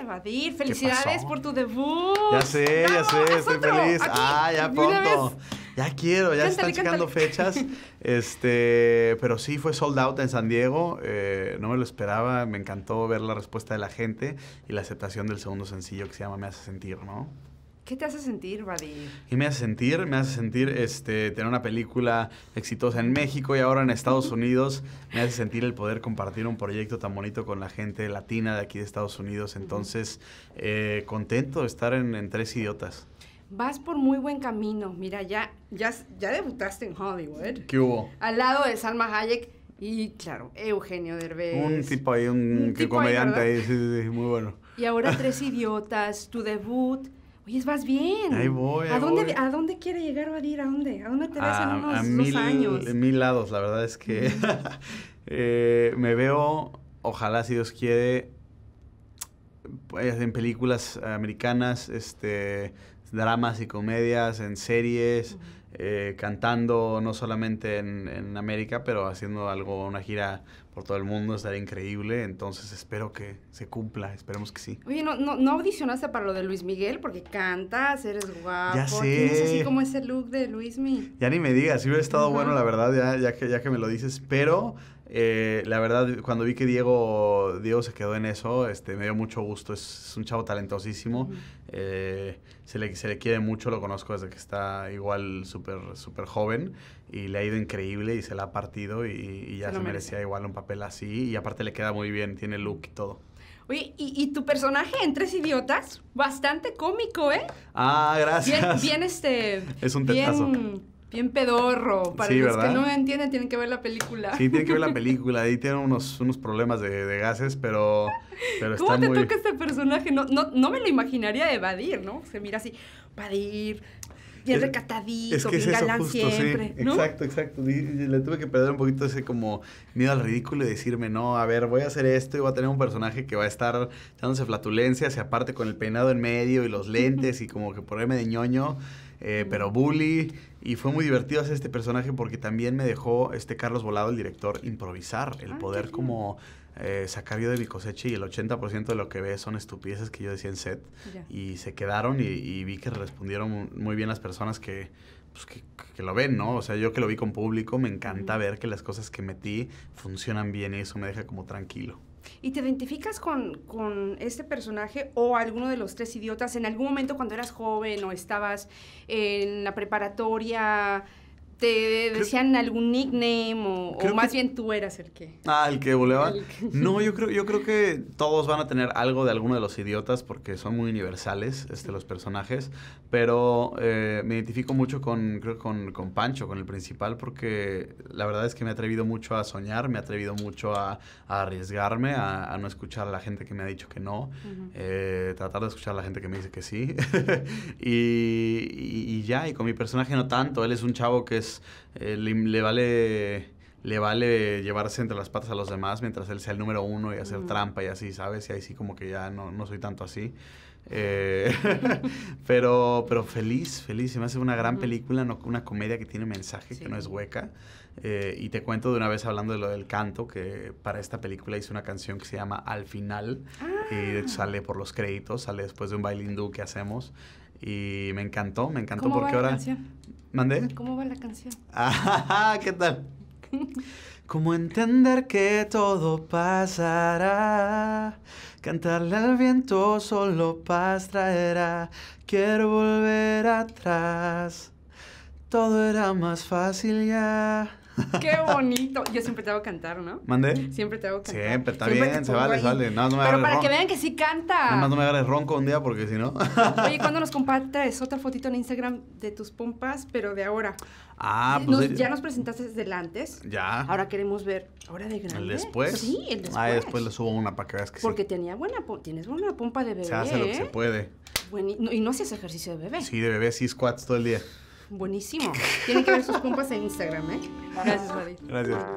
evadir. felicidades por tu debut. Ya sé, ya sé, estoy feliz. ah, ya pronto. Ya quiero, ya se están checando fechas. Este, pero sí, fue sold out en San Diego. Eh, no me lo esperaba. Me encantó ver la respuesta de la gente y la aceptación del segundo sencillo que se llama Me hace sentir, ¿no? ¿Qué te hace sentir, Buddy? ¿Qué me hace sentir? Me hace sentir este, tener una película exitosa en México y ahora en Estados Unidos. Me hace sentir el poder compartir un proyecto tan bonito con la gente latina de aquí de Estados Unidos. Entonces, eh, contento de estar en, Tres Idiotas vas por muy buen camino. Mira, ya, ya, ya debutaste en Hollywood. ¿Qué hubo? Al lado de Salma Hayek y, claro, Eugenio Derbez. Un tipo ahí, un, comediante ahí sí, sí, sí, muy bueno. Y ahora Tres Idiotas, tu debut. Oye, vas bien. Ahí voy. ¿A, dónde, ¿A dónde quiere llegar, o ¿A dónde? ¿A dónde te ves en unos años? En mil lados, la verdad es que eh, me veo, ojalá si Dios quiere, pues, en películas americanas, este, dramas y comedias, en series. Eh, cantando no solamente en, América, pero haciendo algo, una gira por todo el mundo, estaría increíble. Entonces espero que se cumpla, esperemos que sí. Oye, ¿no, no, audicionaste para lo de Luis Miguel? Porque cantas, eres guapo, ya sé. así como ese look de Luis Miguel. Ya ni me digas, si hubiera estado bueno, la verdad, ya, ya, que, ya que me lo dices, pero... Eh, la verdad, cuando vi que Diego, Diego se quedó en eso, este, me dio mucho gusto. Es, un chavo talentosísimo. Eh, se, le, se, le, quiere mucho, lo conozco desde que está igual súper súper joven y le ha ido increíble y se la ha partido y, ya se, merecía igual un papel así. Y aparte le queda muy bien, tiene look y todo. Oye, y, tu personaje en Tres Idiotas, bastante cómico, ¿eh? Ah, gracias. Bien, este... Es un tetazo bien pedorro. Para los que no entienden, tienen que ver la película. Sí, tienen que ver la película. Ahí tienen unos, unos problemas de, gases, pero, ¿Cómo te toca este personaje? No, no, no me lo imaginaría evadir, ¿no? Se mira así, evadir, bien recatadito, bien es galán siempre. Exacto, exacto. le tuve que perder un poquito ese como miedo al ridículo y decirme, no, a ver, voy a hacer esto y voy a tener un personaje que va a estar dándose flatulencia, y aparte con el peinado en medio y los lentes y como que ponerme de ñoño. Eh, pero bully. Y fue muy divertido hacer este personaje porque también me dejó este Carlos Volado, el director, improvisar, el poder como eh, sacar yo de mi y el 80% de lo que ve son estupideces que yo decía en set. Y se quedaron y, vi que respondieron muy bien las personas pues, que, lo ven, ¿no? O sea, yo que lo vi con público, me encanta ver que las cosas que metí funcionan bien y eso me deja como tranquilo. ¿Y te identificas con, con, este personaje o alguno de los tres idiotas en algún momento cuando eras joven o estabas en la preparatoria, te decían algún nickname o, más bien tú eras el que... Ah, el que voleaba. No, yo creo, yo creo que todos van a tener algo de alguno de los idiotas porque son muy universales este, los personajes, pero eh, me identifico mucho con, con, Pancho, con el principal, porque la verdad es que me he atrevido mucho a soñar, me he atrevido mucho a, arriesgarme, a, no escuchar a la gente que me ha dicho que no, eh, tratar de escuchar a la gente que me dice que sí, y, y ya, y con mi personaje no tanto, él es un chavo que es pues, eh, le, vale le vale llevarse entre las patas a los demás mientras él sea el número uno y hacer trampa y así, ¿sabes? Y ahí sí como que ya no, soy tanto así. Eh, pero, pero feliz, feliz. Se me hace una gran película, no, una comedia que tiene mensaje, que no es hueca. Eh, y te cuento de una vez hablando de lo del canto, que para esta película hice una canción que se llama Al final. Ah. Y de hecho sale por los créditos, sale después de un baile que hacemos. Y me encantó, me encantó ¿Cómo porque va ahora... La canción? ¿Mandé? ¿Cómo va la canción? Ah, ¿qué tal? Como entender que todo pasará, cantarle al viento solo paz traerá, quiero volver atrás, todo era más fácil ya. Qué bonito. Yo siempre te hago cantar, ¿no? ¿Mandé? Siempre te hago cantar. Siempre, está bien, se vale, se vale. No, no me Pero para que vean que sí canta. Nada más no me agarres ronco un día porque si no. Oye, ¿cuándo nos compartes otra fotito en Instagram de tus pompas, pero de ahora? Ah, eh, pues. ya nos presentaste desde antes. Ya. Ahora queremos ver, ahora de grande. ¿El después? Sí, el ah, después. Ah, después le subo una para que veas que Porque sí. tenía buena, tienes buena pompa de bebé. Se hace lo que se ¿eh? puede. Bueno, y, no, y hacías ejercicio de bebé. Sí, de bebé, sí, squats todo el día. Buenísimo. Tienen que ver sus compas en Instagram, ¿eh? Gracias, David. Gracias.